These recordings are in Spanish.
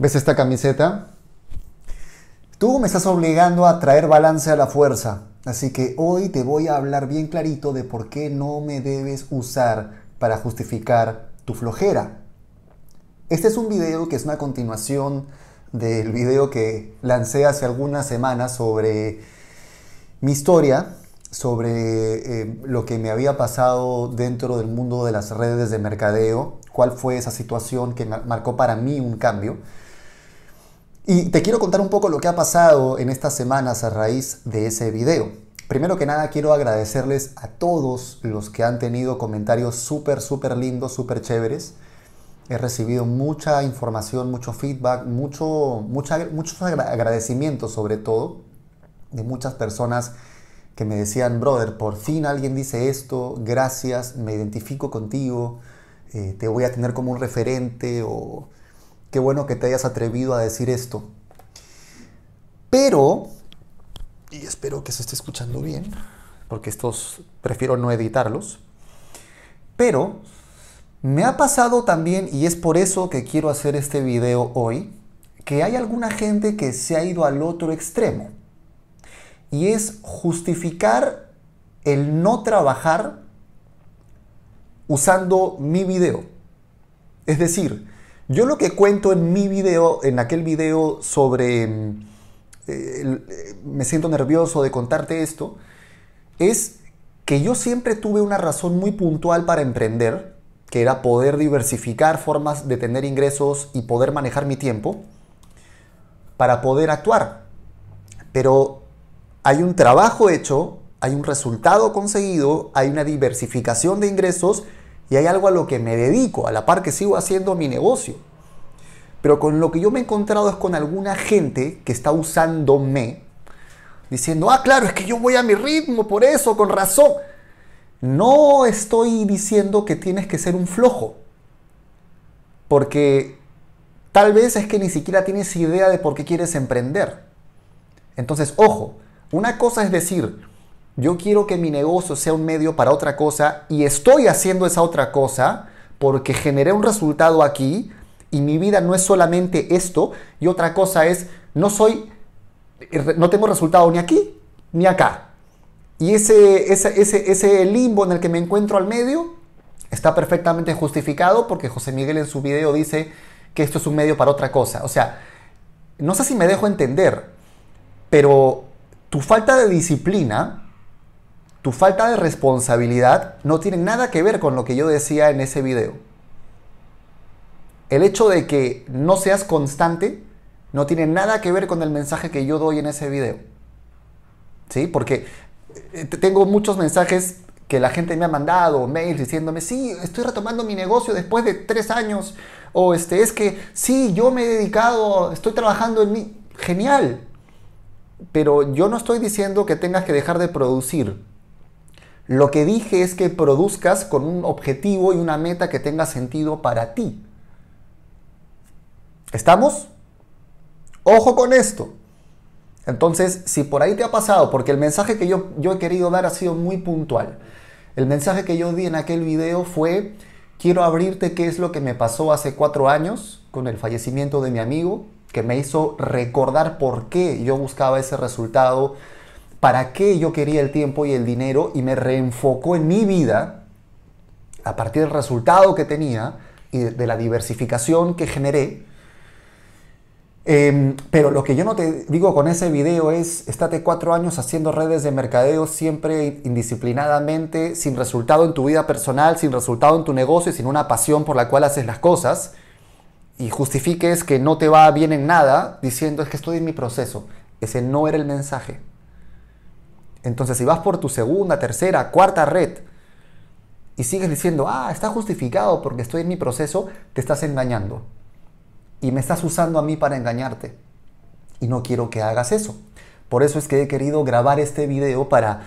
¿Ves esta camiseta? Tú me estás obligando a traer balance a la fuerza, así que hoy te voy a hablar bien clarito de por qué no me debes usar para justificar tu flojera. Este es un video que es una continuación del video que lancé hace algunas semanas sobre mi historia, sobre eh, lo que me había pasado dentro del mundo de las redes de mercadeo, cuál fue esa situación que marcó para mí un cambio. Y te quiero contar un poco lo que ha pasado en estas semanas a raíz de ese video. Primero que nada quiero agradecerles a todos los que han tenido comentarios súper, súper lindos, súper chéveres. He recibido mucha información, mucho feedback, mucho, muchos agradecimientos sobre todo de muchas personas que me decían, brother, por fin alguien dice esto, gracias, me identifico contigo, eh, te voy a tener como un referente o Qué bueno que te hayas atrevido a decir esto. Pero, y espero que se esté escuchando bien, porque estos prefiero no editarlos, pero me ha pasado también, y es por eso que quiero hacer este video hoy, que hay alguna gente que se ha ido al otro extremo. Y es justificar el no trabajar usando mi video. Es decir, yo lo que cuento en mi video, en aquel video sobre mm, eh, eh, me siento nervioso de contarte esto, es que yo siempre tuve una razón muy puntual para emprender, que era poder diversificar formas de tener ingresos y poder manejar mi tiempo para poder actuar. Pero hay un trabajo hecho, hay un resultado conseguido, hay una diversificación de ingresos y hay algo a lo que me dedico, a la par que sigo haciendo mi negocio. Pero con lo que yo me he encontrado es con alguna gente que está usándome, diciendo, ah, claro, es que yo voy a mi ritmo, por eso, con razón. No estoy diciendo que tienes que ser un flojo, porque tal vez es que ni siquiera tienes idea de por qué quieres emprender. Entonces, ojo, una cosa es decir, yo quiero que mi negocio sea un medio para otra cosa y estoy haciendo esa otra cosa porque generé un resultado aquí y mi vida no es solamente esto y otra cosa es, no soy, no tengo resultado ni aquí ni acá. Y ese, ese, ese limbo en el que me encuentro al medio está perfectamente justificado porque José Miguel en su video dice que esto es un medio para otra cosa. O sea, no sé si me dejo entender, pero tu falta de disciplina tu falta de responsabilidad no tiene nada que ver con lo que yo decía en ese video. El hecho de que no seas constante no tiene nada que ver con el mensaje que yo doy en ese video. ¿Sí? Porque eh, tengo muchos mensajes que la gente me ha mandado, mails diciéndome, sí, estoy retomando mi negocio después de tres años, o este, es que, sí, yo me he dedicado, estoy trabajando en mí, genial, pero yo no estoy diciendo que tengas que dejar de producir, lo que dije es que produzcas con un objetivo y una meta que tenga sentido para ti. ¿Estamos? Ojo con esto. Entonces, si por ahí te ha pasado, porque el mensaje que yo, yo he querido dar ha sido muy puntual. El mensaje que yo di en aquel video fue, quiero abrirte qué es lo que me pasó hace cuatro años con el fallecimiento de mi amigo, que me hizo recordar por qué yo buscaba ese resultado para qué yo quería el tiempo y el dinero y me reenfocó en mi vida a partir del resultado que tenía y de, la diversificación que generé. Em, pero lo que yo no te digo con ese video es, estate cuatro años haciendo redes de mercadeo siempre indisciplinadamente, sin resultado en tu vida personal, sin resultado en tu negocio sin una pasión por la cual haces las cosas. Y justifiques que no te va bien en nada diciendo es que estoy en mi proceso. Ese no era el mensaje. Entonces, si vas por tu segunda, tercera, cuarta red y sigues diciendo, ah, está justificado porque estoy en mi proceso, te estás engañando. Y me estás usando a mí para engañarte. Y no quiero que hagas eso. Por eso es que he querido grabar este video para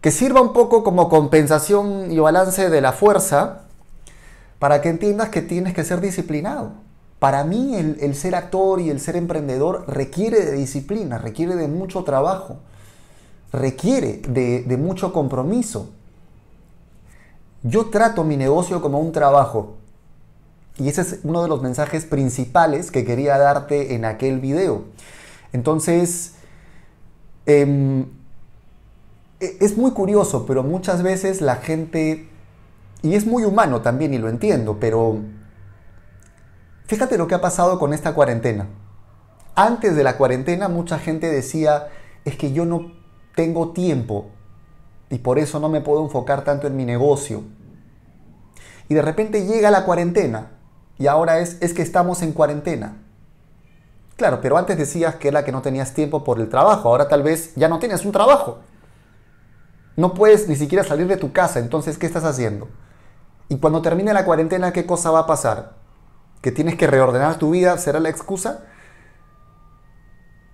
que sirva un poco como compensación y balance de la fuerza para que entiendas que tienes que ser disciplinado. Para mí el, el ser actor y el ser emprendedor requiere de disciplina, requiere de mucho trabajo requiere de, mucho compromiso. Yo trato mi negocio como un trabajo. Y ese es uno de los mensajes principales que quería darte en aquel video. Entonces, em, e, es muy curioso, pero muchas veces la gente, y es muy humano también y lo entiendo, pero fíjate lo que ha pasado con esta cuarentena. Antes de la cuarentena mucha gente decía, es que yo no tengo tiempo y por eso no me puedo enfocar tanto en mi negocio. Y de repente llega la cuarentena y ahora es, es que estamos en cuarentena. Claro, pero antes decías que era que no tenías tiempo por el trabajo, ahora tal vez ya no tienes un trabajo. No puedes ni siquiera salir de tu casa, entonces ¿qué estás haciendo? Y cuando termine la cuarentena, ¿qué cosa va a pasar? ¿Que tienes que reordenar tu vida? ¿Será la excusa?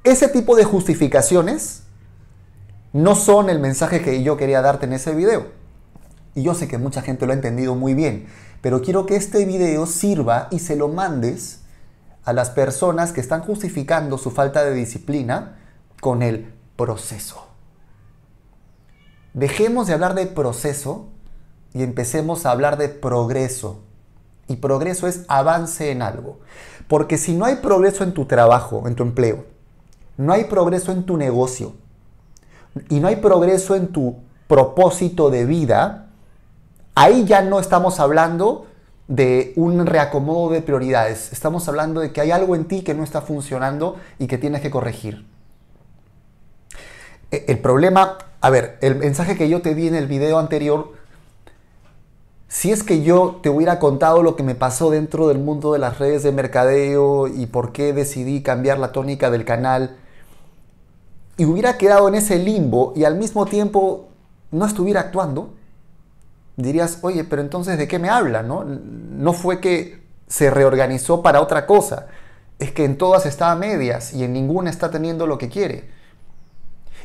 Ese tipo de justificaciones no son el mensaje que yo quería darte en ese video. Y yo sé que mucha gente lo ha entendido muy bien, pero quiero que este video sirva y se lo mandes a las personas que están justificando su falta de disciplina con el proceso. Dejemos de hablar de proceso y empecemos a hablar de progreso. Y progreso es avance en algo. Porque si no hay progreso en tu trabajo, en tu empleo, no hay progreso en tu negocio, y no hay progreso en tu propósito de vida, ahí ya no estamos hablando de un reacomodo de prioridades, estamos hablando de que hay algo en ti que no está funcionando y que tienes que corregir. E, el problema, a ver, el mensaje que yo te di en el video anterior, si es que yo te hubiera contado lo que me pasó dentro del mundo de las redes de mercadeo y por qué decidí cambiar la tónica del canal, y hubiera quedado en ese limbo y al mismo tiempo no estuviera actuando, dirías, oye, pero entonces ¿de qué me habla? ¿No? no fue que se reorganizó para otra cosa, es que en todas está a medias y en ninguna está teniendo lo que quiere.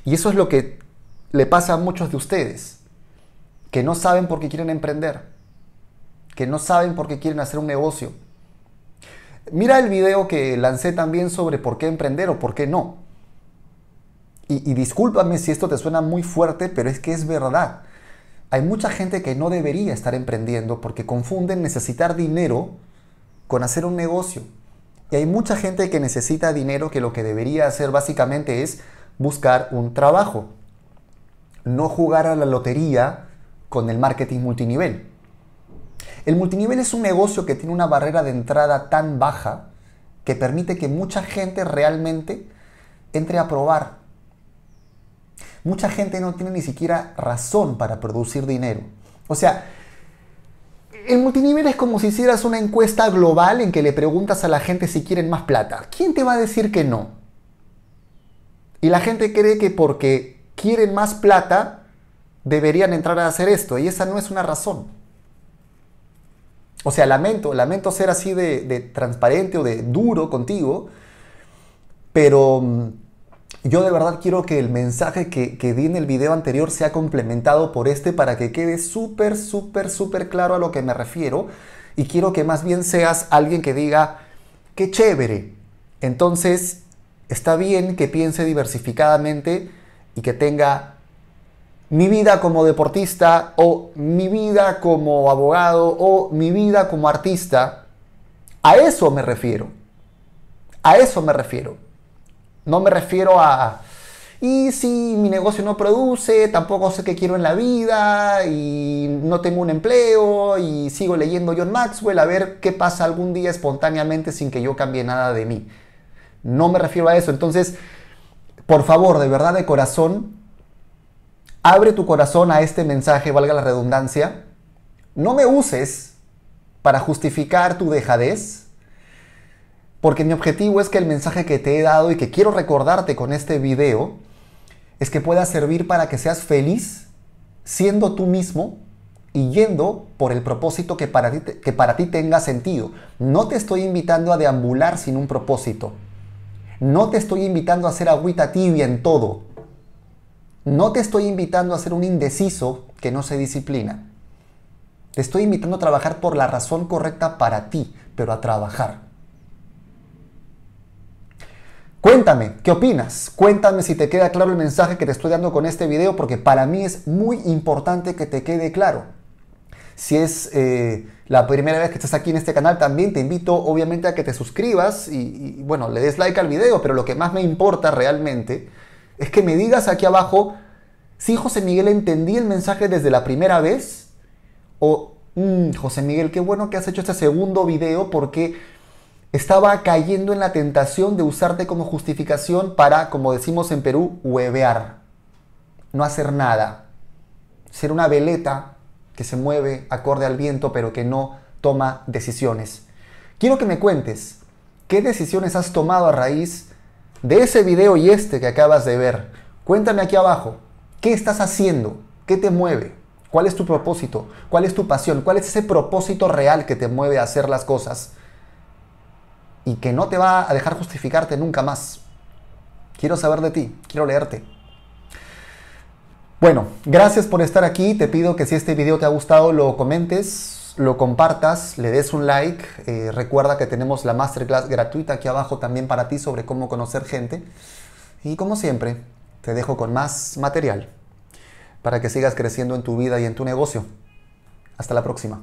Y eso es lo que le pasa a muchos de ustedes, que no saben por qué quieren emprender, que no saben por qué quieren hacer un negocio. Mira el video que lancé también sobre por qué emprender o por qué no y, discúlpame si esto te suena muy fuerte, pero es que es verdad. Hay mucha gente que no debería estar emprendiendo porque confunden necesitar dinero con hacer un negocio. Y hay mucha gente que necesita dinero que lo que debería hacer básicamente es buscar un trabajo. No jugar a la lotería con el marketing multinivel. El multinivel es un negocio que tiene una barrera de entrada tan baja que permite que mucha gente realmente entre a probar, mucha gente no tiene ni siquiera razón para producir dinero. O sea, el multinivel es como si hicieras una encuesta global en que le preguntas a la gente si quieren más plata. ¿Quién te va a decir que no? Y la gente cree que porque quieren más plata deberían entrar a hacer esto. Y esa no es una razón. O sea, lamento, lamento ser así de, transparente o de duro contigo, pero mm, yo de verdad quiero que el mensaje que, di en el video anterior sea complementado por este para que quede súper, súper, súper claro a lo que me refiero. Y quiero que más bien seas alguien que diga, qué chévere. Entonces, está bien que piense diversificadamente y que tenga mi vida como deportista o mi vida como abogado o mi vida como artista. A eso me refiero. A eso me refiero. No me refiero a, y si mi negocio no produce, tampoco sé qué quiero en la vida y no tengo un empleo y sigo leyendo John Maxwell a ver qué pasa algún día espontáneamente sin que yo cambie nada de mí. No me refiero a eso. Entonces, por favor, de verdad de corazón, abre tu corazón a este mensaje, valga la redundancia. No me uses para justificar tu dejadez porque mi objetivo es que el mensaje que te he dado y que quiero recordarte con este video es que pueda servir para que seas feliz siendo tú mismo y yendo por el propósito que para, ti que para ti tenga sentido. No te estoy invitando a deambular sin un propósito. No te estoy invitando a ser agüita tibia en todo. No te estoy invitando a ser un indeciso que no se disciplina. Te estoy invitando a trabajar por la razón correcta para ti, pero a trabajar. Cuéntame, ¿qué opinas? Cuéntame si te queda claro el mensaje que te estoy dando con este video, porque para mí es muy importante que te quede claro. Si es eh, la primera vez que estás aquí en este canal, también te invito obviamente a que te suscribas y, bueno, le des like al video, pero lo que más me importa realmente es que me digas aquí abajo si José Miguel entendí el mensaje desde la primera vez o, mm, José Miguel, qué bueno que has hecho este segundo video porque estaba cayendo en la tentación de usarte como justificación para, como decimos en Perú, huevear, no hacer nada, ser una veleta que se mueve acorde al viento pero que no toma decisiones. Quiero que me cuentes qué decisiones has tomado a raíz de ese video y este que acabas de ver. Cuéntame aquí abajo, ¿qué estás haciendo? ¿Qué te mueve? ¿Cuál es tu propósito? ¿Cuál es tu pasión? ¿Cuál es ese propósito real que te mueve a hacer las cosas? y que no te va a dejar justificarte nunca más. Quiero saber de ti, quiero leerte. Bueno, gracias por estar aquí. Te pido que si este video te ha gustado lo comentes, lo compartas, le des un like. Eh, recuerda que tenemos la masterclass gratuita aquí abajo también para ti sobre cómo conocer gente. Y como siempre, te dejo con más material para que sigas creciendo en tu vida y en tu negocio. Hasta la próxima.